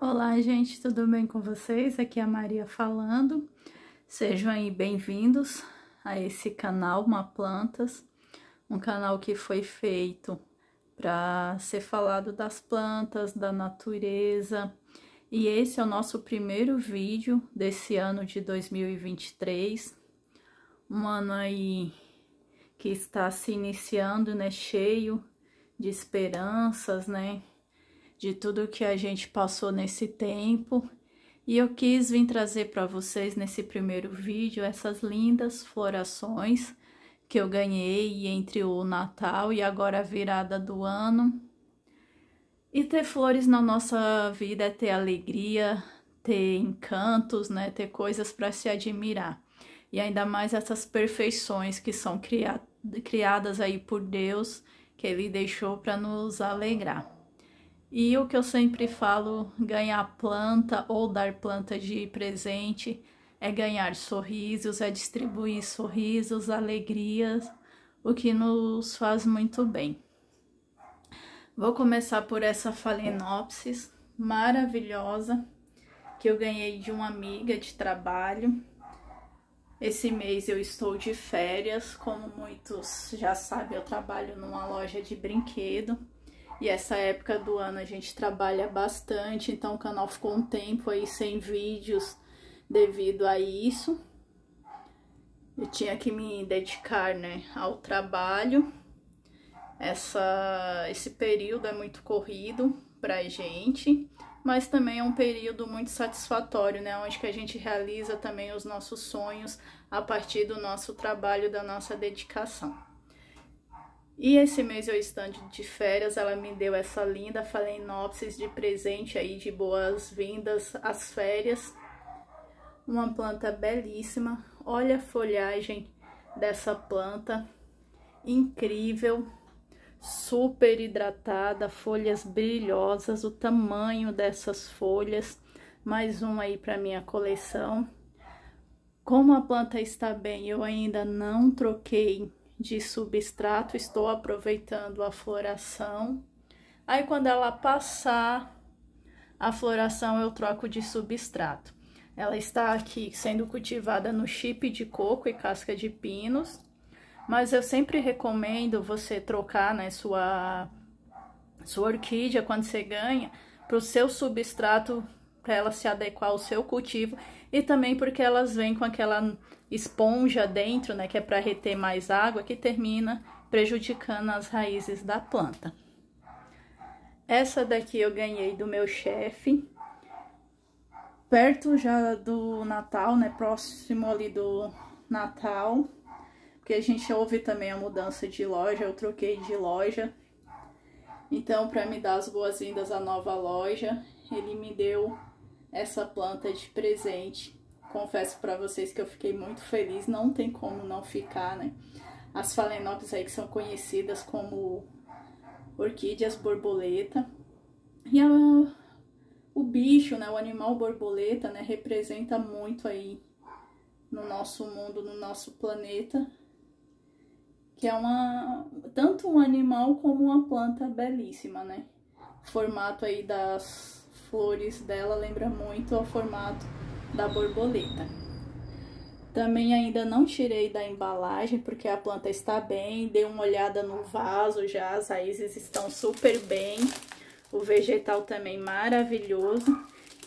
Olá, gente, tudo bem com vocês? Aqui é a Maria falando. Sejam aí bem-vindos a esse canal Uma Plantas, um canal que foi feito para ser falado das plantas, da natureza. E esse é o nosso primeiro vídeo desse ano de 2023, um ano aí que está se iniciando, né, cheio de esperanças, né? de tudo que a gente passou nesse tempo. E eu quis vir trazer para vocês nesse primeiro vídeo essas lindas florações que eu ganhei entre o Natal e agora a virada do ano. E ter flores na nossa vida é ter alegria, ter encantos, né? Ter coisas para se admirar. E ainda mais essas perfeições que são criadas aí por Deus, que Ele deixou para nos alegrar. E o que eu sempre falo, ganhar planta ou dar planta de presente é ganhar sorrisos, é distribuir sorrisos, alegrias, o que nos faz muito bem. Vou começar por essa falenopsis maravilhosa que eu ganhei de uma amiga de trabalho. Esse mês eu estou de férias, como muitos já sabem, eu trabalho numa loja de brinquedo. E essa época do ano a gente trabalha bastante, então o canal ficou um tempo aí sem vídeos devido a isso. Eu tinha que me dedicar, né, ao trabalho. Essa, esse período é muito corrido pra gente, mas também é um período muito satisfatório, né, onde que a gente realiza também os nossos sonhos a partir do nosso trabalho, da nossa dedicação. E esse mês eu estando de férias, ela me deu essa linda faleinopsis de presente aí, de boas-vindas às férias. Uma planta belíssima. Olha a folhagem dessa planta, incrível, super hidratada, folhas brilhosas, o tamanho dessas folhas. Mais uma aí para minha coleção. Como a planta está bem, eu ainda não troquei de substrato, estou aproveitando a floração. Aí, quando ela passar a floração, eu troco de substrato. Ela está aqui sendo cultivada no chip de coco e casca de pinos, mas eu sempre recomendo você trocar né, sua, sua orquídea quando você ganha para o seu substrato para ela se adequar ao seu cultivo e também porque elas vêm com aquela esponja dentro, né, que é para reter mais água, que termina prejudicando as raízes da planta. Essa daqui eu ganhei do meu chefe, perto já do Natal, né, próximo ali do Natal, porque a gente ouve também a mudança de loja, eu troquei de loja. Então, para me dar as boas-vindas à nova loja, ele me deu essa planta de presente. Confesso para vocês que eu fiquei muito feliz, não tem como não ficar, né? As Phalaenopsis aí que são conhecidas como orquídeas borboleta. E a, o bicho, né, o animal borboleta, né, representa muito aí no nosso mundo, no nosso planeta, que é uma tanto um animal como uma planta belíssima, né? Formato aí das flores dela lembra muito ao formato da borboleta. Também ainda não tirei da embalagem porque a planta está bem, dei uma olhada no vaso já, as raízes estão super bem, o vegetal também maravilhoso,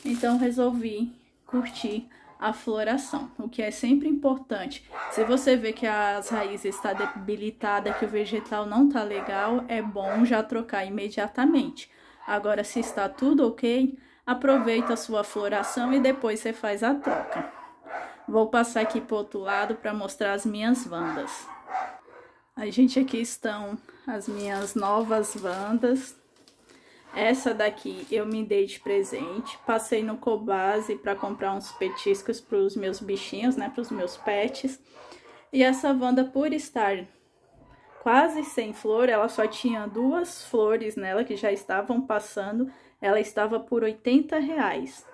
então resolvi curtir a floração, o que é sempre importante. Se você vê que as raízes está debilitada, que o vegetal não está legal, é bom já trocar imediatamente. Agora, se está tudo ok, aproveita a sua floração e depois você faz a troca. Vou passar aqui para o outro lado para mostrar as minhas bandas. A gente aqui estão as minhas novas bandas. Essa daqui eu me dei de presente. Passei no Cobase para comprar uns petiscos para os meus bichinhos, né, para os meus pets. E essa vanda por estar quase sem flor, ela só tinha duas flores nela que já estavam passando, ela estava por 80 reais.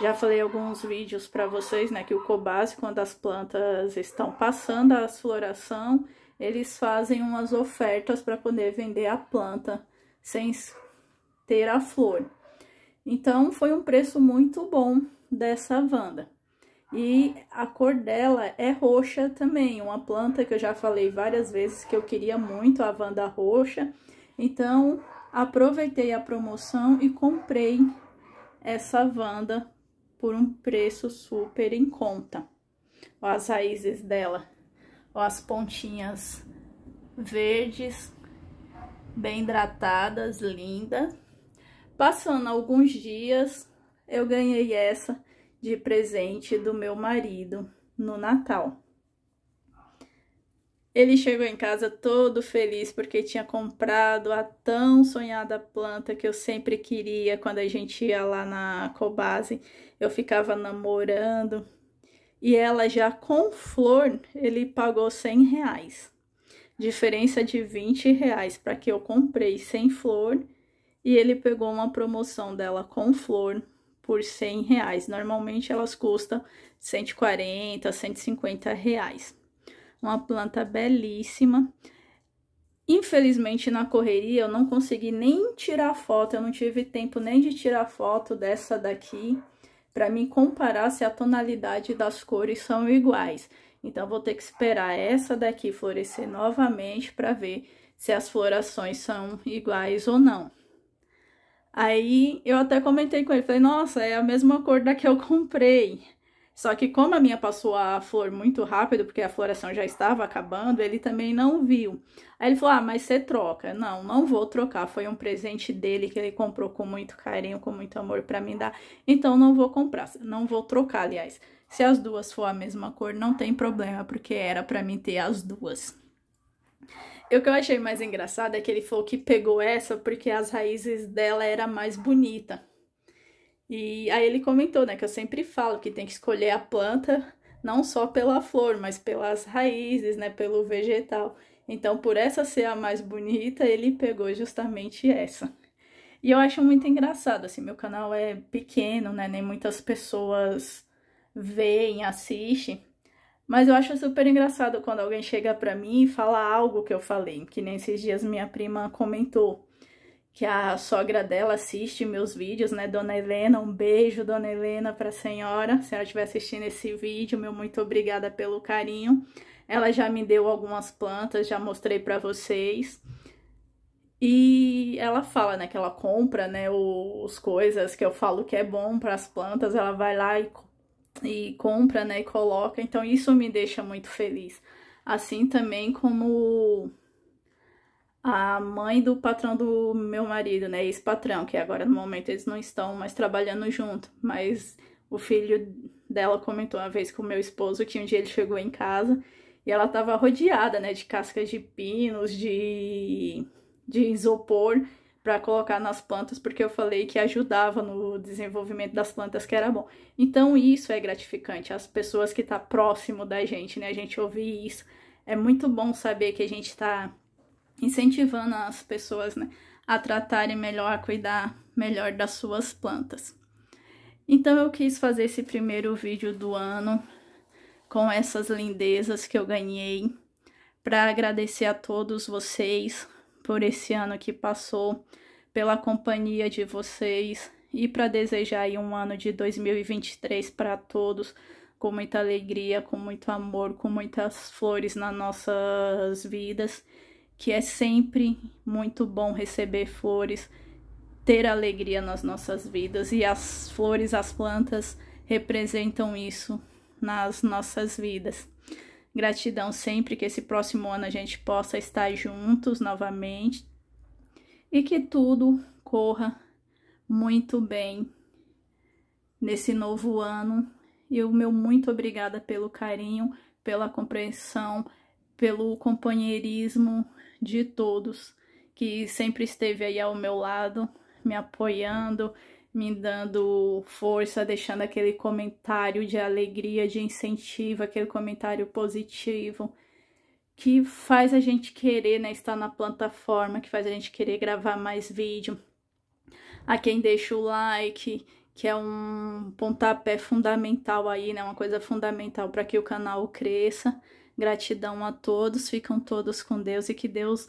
Já falei alguns vídeos para vocês, né, que o cobase, quando as plantas estão passando a floração, eles fazem umas ofertas para poder vender a planta sem ter a flor. Então, foi um preço muito bom dessa vanda. E a cor dela é roxa também, uma planta que eu já falei várias vezes que eu queria muito, a vanda roxa. Então, aproveitei a promoção e comprei essa vanda por um preço super em conta. Ó, as raízes dela, ó, as pontinhas verdes, bem hidratadas, linda. Passando alguns dias, eu ganhei essa de presente do meu marido no Natal. Ele chegou em casa todo feliz porque tinha comprado a tão sonhada planta que eu sempre queria quando a gente ia lá na Cobase. Eu ficava namorando e ela já com flor ele pagou 100 reais. Diferença de 20 reais para que eu comprei sem flor e ele pegou uma promoção dela com flor por 100 reais. Normalmente elas custam 140, 150 reais. Uma planta belíssima. Infelizmente, na correria, eu não consegui nem tirar foto, eu não tive tempo nem de tirar foto dessa daqui, para me comparar se a tonalidade das cores são iguais. Então, vou ter que esperar essa daqui florescer novamente para ver se as florações são iguais ou não. Aí eu até comentei com ele, falei, nossa, é a mesma cor da que eu comprei. Só que como a minha passou a flor muito rápido, porque a floração já estava acabando, ele também não viu. Aí ele falou, ah, mas você troca. Não, não vou trocar, foi um presente dele que ele comprou com muito carinho, com muito amor para me dar. Então não vou comprar, não vou trocar, aliás. Se as duas for a mesma cor, não tem problema, porque era para mim ter as duas. E o que eu achei mais engraçado é que ele falou que pegou essa porque as raízes dela era mais bonita. E aí ele comentou, né, que eu sempre falo que tem que escolher a planta não só pela flor, mas pelas raízes, né, pelo vegetal. Então, por essa ser a mais bonita, ele pegou justamente essa. E eu acho muito engraçado, assim, meu canal é pequeno, né, nem muitas pessoas veem, assistem. Mas eu acho super engraçado quando alguém chega para mim e fala algo que eu falei, que nem esses dias minha prima comentou que a sogra dela assiste meus vídeos, né? Dona Helena, um beijo, Dona Helena, para a senhora. Se ela estiver assistindo esse vídeo, meu muito obrigada pelo carinho. Ela já me deu algumas plantas, já mostrei para vocês. E ela fala, né, que ela compra, né, os coisas que eu falo que é bom para as plantas, ela vai lá e e compra, né, e coloca. Então isso me deixa muito feliz. Assim também como a mãe do patrão do meu marido, né, ex-patrão, que agora no momento eles não estão mais trabalhando junto, mas o filho dela comentou uma vez com o meu esposo que um dia ele chegou em casa e ela estava rodeada, né, de cascas de pinos, de de isopor, para colocar nas plantas, porque eu falei que ajudava no desenvolvimento das plantas, que era bom. Então, isso é gratificante, as pessoas que estão tá próximo da gente, né? A gente ouvir isso. É muito bom saber que a gente está incentivando as pessoas, né? A tratarem melhor, a cuidar melhor das suas plantas. Então, eu quis fazer esse primeiro vídeo do ano com essas lindezas que eu ganhei para agradecer a todos vocês por esse ano que passou, pela companhia de vocês e para desejar aí um ano de 2023 para todos com muita alegria, com muito amor, com muitas flores nas nossas vidas, que é sempre muito bom receber flores, ter alegria nas nossas vidas e as flores, as plantas representam isso nas nossas vidas. Gratidão sempre que esse próximo ano a gente possa estar juntos novamente e que tudo corra muito bem nesse novo ano. E o meu muito obrigada pelo carinho, pela compreensão, pelo companheirismo de todos que sempre esteve aí ao meu lado, me apoiando, me dando força, deixando aquele comentário de alegria, de incentivo, aquele comentário positivo que faz a gente querer né, estar na plataforma, que faz a gente querer gravar mais vídeo. A quem deixa o like, que é um pontapé fundamental aí, né? Uma coisa fundamental para que o canal cresça. Gratidão a todos, ficam todos com Deus e que Deus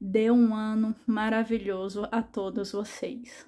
dê um ano maravilhoso a todos vocês.